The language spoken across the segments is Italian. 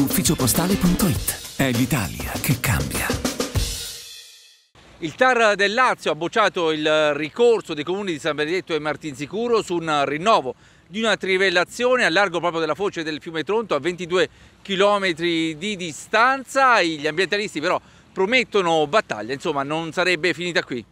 ufficiopostale.it. È l'Italia che cambia. Il TAR del Lazio ha bocciato il ricorso dei comuni di San Benedetto e Martinsicuro su un rinnovo di una trivellazione a largo proprio della foce del fiume Tronto a 22 km di distanza. Gli ambientalisti però promettono battaglia, insomma non sarebbe finita qui.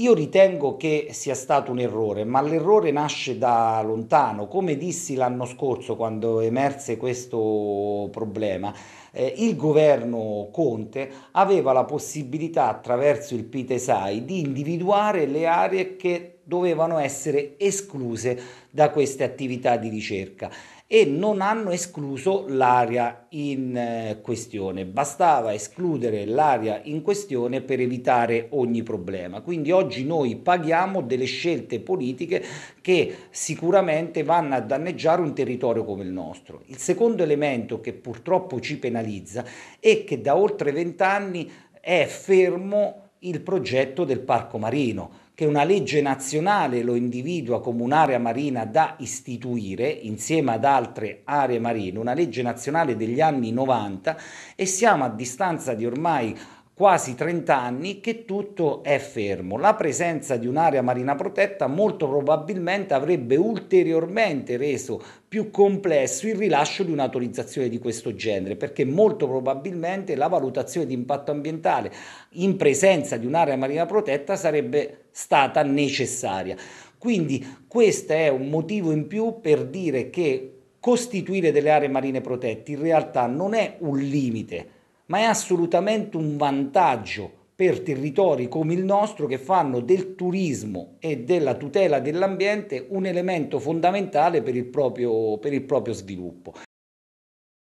Io ritengo che sia stato un errore, ma l'errore nasce da lontano. Come dissi l'anno scorso quando emerse questo problema, eh, il governo Conte aveva la possibilità attraverso il PITESAI di individuare le aree che dovevano essere escluse da queste attività di ricerca e non hanno escluso l'area in eh, questione. Bastava escludere l'area in questione per evitare ogni problema. Quindi oggi noi paghiamo delle scelte politiche che sicuramente vanno a danneggiare un territorio come il nostro. Il secondo elemento che purtroppo ci penalizza realizza e che da oltre vent'anni è fermo il progetto del parco marino che una legge nazionale lo individua come un'area marina da istituire insieme ad altre aree marine, una legge nazionale degli anni 90 e siamo a distanza di ormai quasi 30 anni che tutto è fermo. La presenza di un'area marina protetta molto probabilmente avrebbe ulteriormente reso più complesso il rilascio di un'autorizzazione di questo genere, perché molto probabilmente la valutazione di impatto ambientale in presenza di un'area marina protetta sarebbe stata necessaria. Quindi questo è un motivo in più per dire che costituire delle aree marine protette in realtà non è un limite, ma è assolutamente un vantaggio per territori come il nostro che fanno del turismo e della tutela dell'ambiente un elemento fondamentale per il proprio, per il proprio sviluppo.